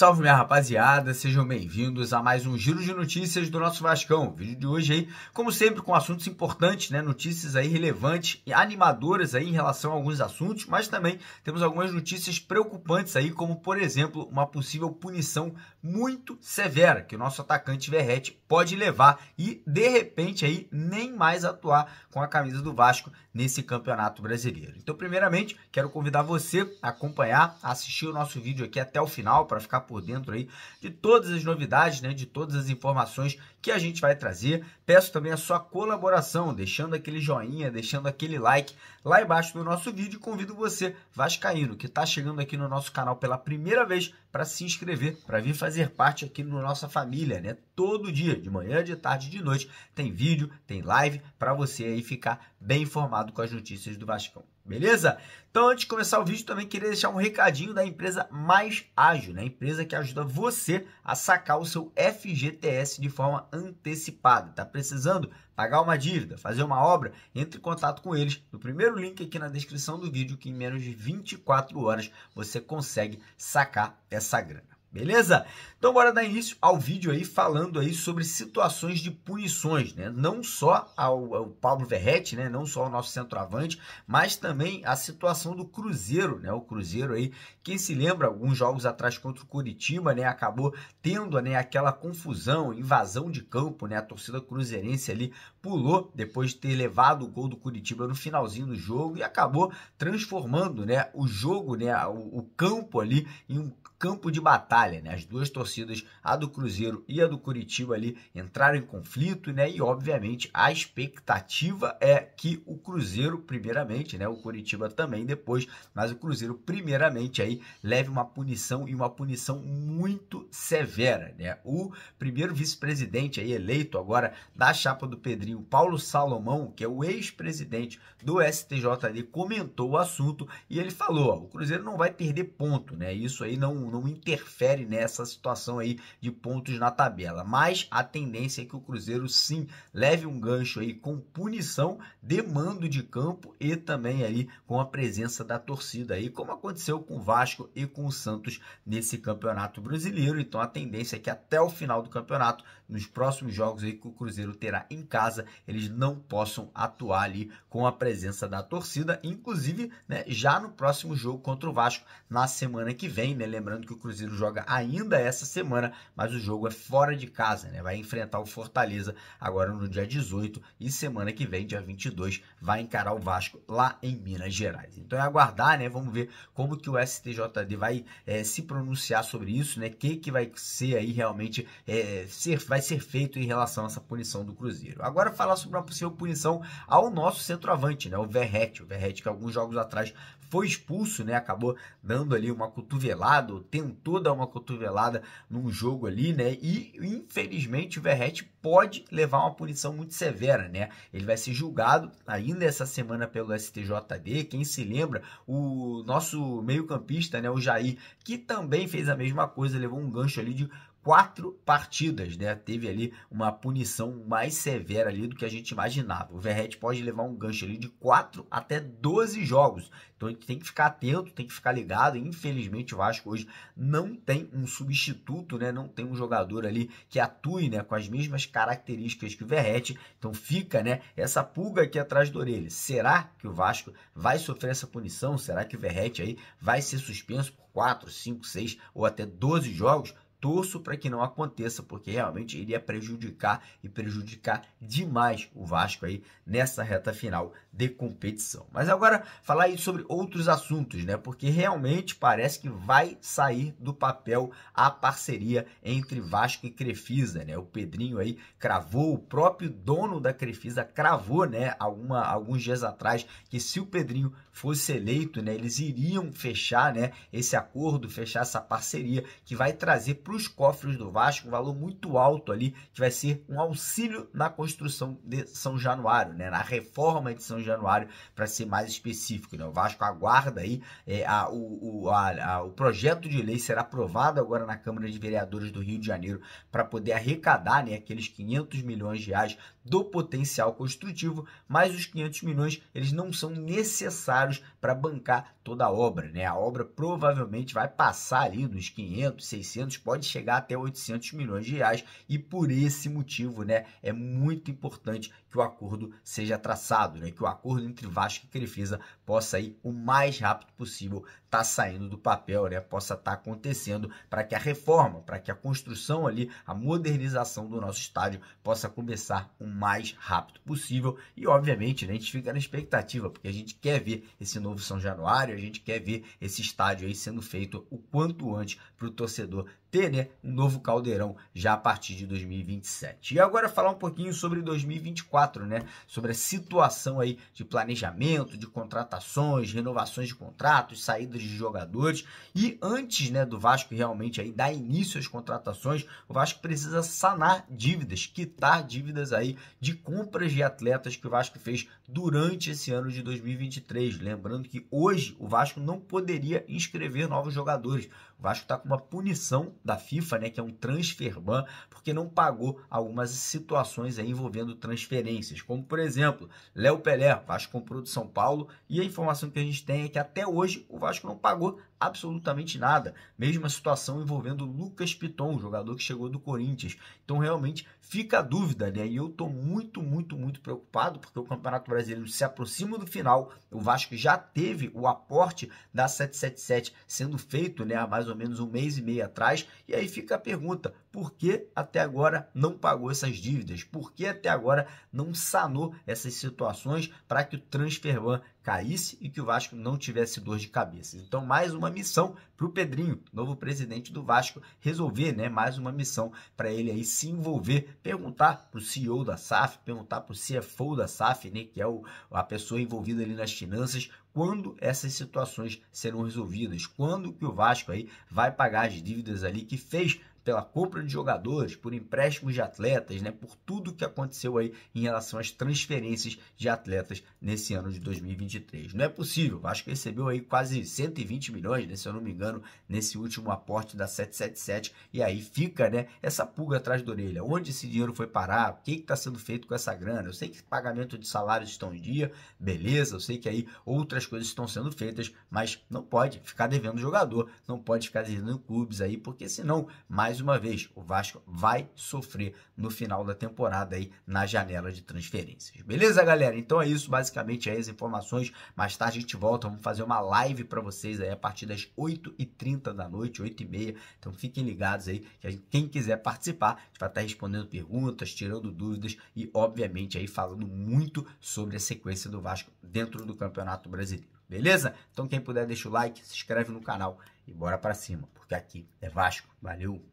Salve minha rapaziada, sejam bem-vindos a mais um giro de notícias do nosso Vascão. O Vídeo de hoje aí, como sempre, com assuntos importantes, né? Notícias aí relevantes e animadoras aí em relação a alguns assuntos, mas também temos algumas notícias preocupantes aí, como por exemplo, uma possível punição muito severa que o nosso atacante Verrete pode levar e de repente aí nem mais atuar com a camisa do Vasco nesse Campeonato Brasileiro. Então, primeiramente, quero convidar você a acompanhar, a assistir o nosso vídeo aqui até o final para ficar por dentro aí de todas as novidades, né, de todas as informações que a gente vai trazer. Peço também a sua colaboração, deixando aquele joinha, deixando aquele like lá embaixo do nosso vídeo. Convido você, Vascaíno, que está chegando aqui no nosso canal pela primeira vez, para se inscrever, para vir fazer parte aqui na no nossa família, né? Todo dia, de manhã, de tarde, de noite, tem vídeo, tem live para você aí ficar bem informado com as notícias do Vascão. Beleza? Então, antes de começar o vídeo, também queria deixar um recadinho da empresa Mais Ágil, né? A empresa que ajuda você a sacar o seu FGTS de forma antecipada. Tá precisando pagar uma dívida, fazer uma obra? Entre em contato com eles no primeiro link aqui na descrição do vídeo, que em menos de 24 horas você consegue sacar essa grana. Beleza? Então bora dar início ao vídeo aí falando aí sobre situações de punições, né? Não só ao, ao Pablo Verrete, né? Não só ao nosso centroavante, mas também a situação do Cruzeiro, né? O Cruzeiro aí, quem se lembra, alguns jogos atrás contra o Curitiba, né? Acabou tendo, né? Aquela confusão, invasão de campo, né? A torcida cruzeirense ali pulou depois de ter levado o gol do Curitiba no finalzinho do jogo e acabou transformando, né? O jogo, né? o, o campo ali em um campo de batalha né? As duas torcidas, a do Cruzeiro e a do Curitiba ali, entraram em conflito, né? E obviamente a expectativa é que o Cruzeiro primeiramente, né? O Curitiba também depois, mas o Cruzeiro primeiramente aí leve uma punição e uma punição muito severa, né? O primeiro vice-presidente aí eleito agora da chapa do Pedrinho, Paulo Salomão, que é o ex-presidente do STJD, comentou o assunto e ele falou: ó, o Cruzeiro não vai perder ponto, né? Isso aí não, não interfere nessa situação aí de pontos na tabela. Mas a tendência é que o Cruzeiro sim leve um gancho aí com punição, demando de campo e também aí com a presença da torcida aí, como aconteceu com o Vasco e com o Santos nesse campeonato brasileiro. Então a tendência é que até o final do campeonato, nos próximos jogos aí que o Cruzeiro terá em casa, eles não possam atuar ali com a presença da torcida, inclusive né, já no próximo jogo contra o Vasco na semana que vem, né? Lembrando que o Cruzeiro joga joga ainda essa semana, mas o jogo é fora de casa, né? Vai enfrentar o Fortaleza agora no dia 18 e semana que vem, dia 22, vai encarar o Vasco lá em Minas Gerais. Então é aguardar, né? Vamos ver como que o STJD vai é, se pronunciar sobre isso, né? O que, que vai ser aí realmente é, ser, vai ser feito em relação a essa punição do Cruzeiro. Agora falar sobre uma possível punição ao nosso centroavante, né? O Verrete. O Verrete que alguns jogos atrás foi expulso, né? Acabou dando ali uma cotovelada, tentou dar uma cotovelada num jogo ali, né? E infelizmente o Verrete pode levar uma punição muito severa, né? Ele vai ser julgado ainda essa semana pelo STJD. Quem se lembra, o nosso meio-campista, né, o Jair, que também fez a mesma coisa, levou um gancho ali de quatro partidas, né? Teve ali uma punição mais severa ali do que a gente imaginava. O Verret pode levar um gancho ali de 4 até 12 jogos. Então a gente tem que ficar atento, tem que ficar ligado. Infelizmente o Vasco hoje não tem um substituto, né? Não tem um jogador ali que atue, né, com as mesmas características que o Verret. Então fica, né, essa pulga aqui atrás da orelha. Será que o Vasco vai sofrer essa punição? Será que o Verret aí vai ser suspenso por 4, 5, 6 ou até 12 jogos? torço para que não aconteça, porque realmente iria prejudicar e prejudicar demais o Vasco aí nessa reta final de competição. Mas agora falar aí sobre outros assuntos, né? Porque realmente parece que vai sair do papel a parceria entre Vasco e Crefisa, né? O Pedrinho aí cravou, o próprio dono da Crefisa cravou, né, alguma, alguns dias atrás que se o Pedrinho fosse eleito, né, eles iriam fechar, né, esse acordo, fechar essa parceria que vai trazer para os cofres do Vasco, um valor muito alto ali, que vai ser um auxílio na construção de São Januário, né? na reforma de São Januário, para ser mais específico. Né? O Vasco aguarda aí, é, a, o, a, a, o projeto de lei será aprovado agora na Câmara de Vereadores do Rio de Janeiro para poder arrecadar né, aqueles 500 milhões de reais do potencial construtivo, mas os 500 milhões eles não são necessários para bancar toda a obra, né? A obra provavelmente vai passar ali nos 500, 600, pode chegar até 800 milhões de reais e por esse motivo, né, é muito importante que o acordo seja traçado, né? que o acordo entre Vasco e Crefisa possa ir o mais rápido possível, tá saindo do papel, né? possa estar tá acontecendo para que a reforma, para que a construção ali, a modernização do nosso estádio possa começar o mais rápido possível e obviamente né, a gente fica na expectativa, porque a gente quer ver esse novo São Januário, a gente quer ver esse estádio aí sendo feito o quanto antes para o torcedor ter né, um novo caldeirão já a partir de 2027. E agora falar um pouquinho sobre 2024, né? Sobre a situação aí de planejamento, de contratações, renovações de contratos, saídas de jogadores e antes, né, do Vasco realmente aí dar início às contratações, o Vasco precisa sanar dívidas, quitar dívidas aí de compras de atletas que o Vasco fez durante esse ano de 2023. Lembrando que hoje o Vasco não poderia inscrever novos jogadores. O Vasco está com uma punição da FIFA, né, que é um transfer ban, porque não pagou algumas situações envolvendo transferências, como por exemplo, Léo Pelé, Vasco comprou de São Paulo, e a informação que a gente tem é que até hoje o Vasco não pagou absolutamente nada. Mesma situação envolvendo Lucas Piton, jogador que chegou do Corinthians. Então realmente fica a dúvida, né? E eu estou muito, muito, muito preocupado porque o Campeonato Brasileiro brasileiro se aproxima do final. O Vasco já teve o aporte da 777 sendo feito né, há mais ou menos um mês e meio atrás. E aí fica a pergunta: por que até agora não pagou essas dívidas? Por que até agora não sanou essas situações para que o Transferban caísse e que o Vasco não tivesse dor de cabeça. Então, mais uma missão para o Pedrinho, novo presidente do Vasco, resolver, né? Mais uma missão para ele aí se envolver, perguntar para o CEO da SAF, perguntar para o CFO da SAF, né? Que é o, a pessoa envolvida ali nas finanças, quando essas situações serão resolvidas, quando que o Vasco aí vai pagar as dívidas ali que fez pela compra de jogadores, por empréstimos de atletas, né, por tudo que aconteceu aí em relação às transferências de atletas nesse ano de 2023. Não é possível, o Vasco recebeu aí quase 120 milhões, né, se eu não me engano, nesse último aporte da 777, e aí fica né, essa pulga atrás da orelha, onde esse dinheiro foi parar, o que está sendo feito com essa grana, eu sei que pagamento de salários estão em dia, beleza, eu sei que aí outras coisas estão sendo feitas, mas não pode ficar devendo jogador, não pode ficar devendo clubes aí, porque senão mais mais uma vez, o Vasco vai sofrer no final da temporada aí na janela de transferências. Beleza, galera? Então é isso, basicamente aí é as informações. Mais tarde a gente volta, vamos fazer uma live para vocês aí a partir das 8h30 da noite, 8h30. Então fiquem ligados aí, que gente, quem quiser participar, a gente vai estar respondendo perguntas, tirando dúvidas e, obviamente, aí falando muito sobre a sequência do Vasco dentro do Campeonato Brasileiro. Beleza? Então quem puder deixa o like, se inscreve no canal e bora para cima, porque aqui é Vasco. Valeu.